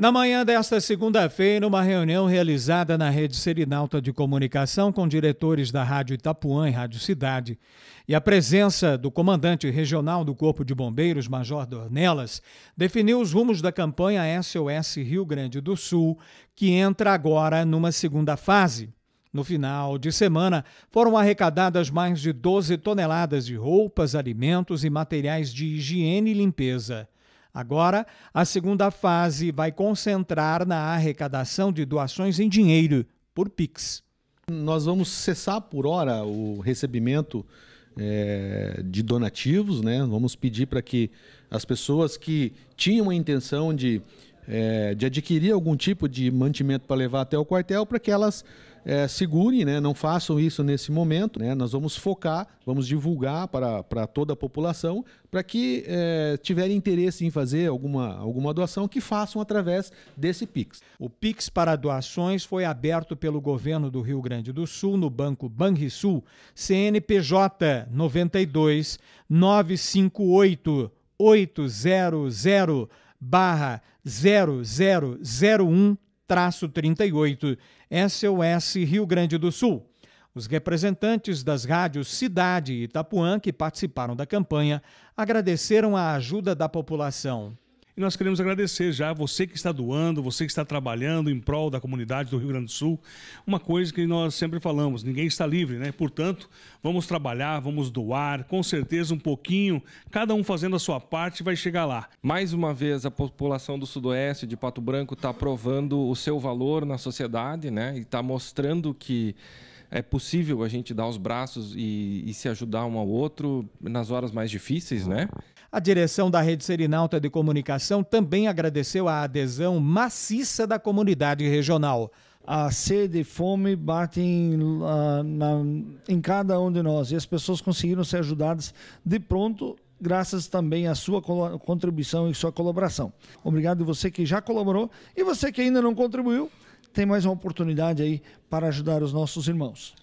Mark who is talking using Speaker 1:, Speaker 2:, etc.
Speaker 1: Na manhã desta segunda-feira, uma reunião realizada na Rede Serinalta de Comunicação com diretores da Rádio Itapuã e Rádio Cidade e a presença do comandante regional do Corpo de Bombeiros, Major Dornelas, definiu os rumos da campanha SOS Rio Grande do Sul, que entra agora numa segunda fase. No final de semana, foram arrecadadas mais de 12 toneladas de roupas, alimentos e materiais de higiene e limpeza. Agora, a segunda fase vai concentrar na arrecadação de doações em dinheiro, por Pix.
Speaker 2: Nós vamos cessar por hora o recebimento é, de donativos, né? Vamos pedir para que as pessoas que tinham a intenção de, é, de adquirir algum tipo de mantimento para levar até o quartel, para que elas é, segurem, né? não façam isso nesse momento. Né? Nós vamos focar, vamos divulgar para, para toda a população, para que é, tiverem interesse em fazer alguma, alguma doação, que façam através
Speaker 1: desse Pix. O Pix para doações foi aberto pelo governo do Rio Grande do Sul no Banco Banrisul, CNPJ 92 958 800 barra 0001 38, SOS Rio Grande do Sul. Os representantes das rádios Cidade e Itapuã, que participaram da campanha, agradeceram a ajuda da população.
Speaker 3: E nós queremos agradecer já você que está doando, você que está trabalhando em prol da comunidade do Rio Grande do Sul. Uma coisa que nós sempre falamos, ninguém está livre, né? Portanto, vamos trabalhar, vamos doar, com certeza um pouquinho, cada um fazendo a sua parte vai chegar lá. Mais uma vez, a população do Sudoeste, de Pato Branco, está provando o seu valor na sociedade, né? E está mostrando que é possível a gente dar os braços e, e, se ajudar um ao outro nas horas mais
Speaker 1: difíceis, né? A direção da Rede Serinalta de Comunicação também agradeceu a adesão maciça da comunidade regional. A sede e fome batem
Speaker 4: uh, na, em cada um de nós e as pessoas conseguiram ser ajudadas de pronto graças também à sua contribuição e sua colaboração. Obrigado você que já colaborou e você que ainda não contribuiu tem mais uma oportunidade aí para ajudar os nossos irmãos.